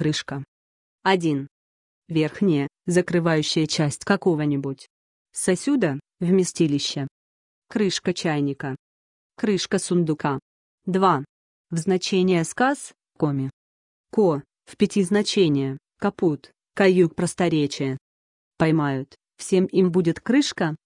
крышка. 1. Верхняя, закрывающая часть какого-нибудь сосюда, вместилище. Крышка чайника. Крышка сундука. 2. В значение сказ, коми. Ко, в пяти значения, капут, каюк просторечия. Поймают, всем им будет крышка,